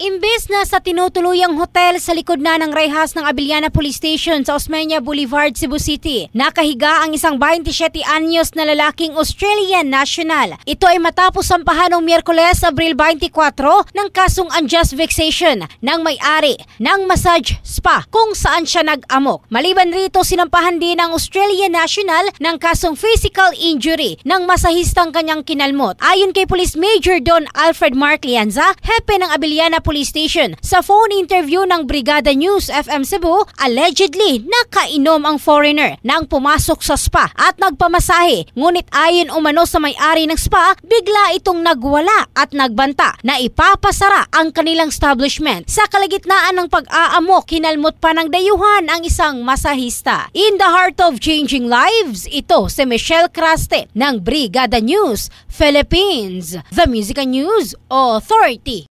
Imbes na sa tinutuloyang hotel sa likod na ng Rayhas ng Abiliana Police Station sa Osmeña Boulevard, Cebu City, nakahiga ang isang 27 anyos na lalaking Australian national. Ito ay matapos sampahan noong Miyerkules, Abril 24 ng kasong unjust vexation ng may-ari ng massage spa kung saan siya nag-amok. Maliban rito, sinampahan din ng Australian national ng kasong physical injury ng masahistang kanyang kinalmot. Ayon kay Police Major Don Alfred Mark Lianza, hepe ng Abiliana Police Station. Sa phone interview ng Brigada News FM Cebu, allegedly nakainom ang foreigner nang pumasok sa spa at nagpamasahe. Ngunit ayon umano sa may-ari ng spa, bigla itong nagwala at nagbanta na ipapasara ang kanilang establishment. Sa kalagitnaan ng pag-aamok, kinalmot pa ng dayuhan ang isang masahista. In the heart of changing lives, ito si Michelle Craste ng Brigada News Philippines, the Music News Authority.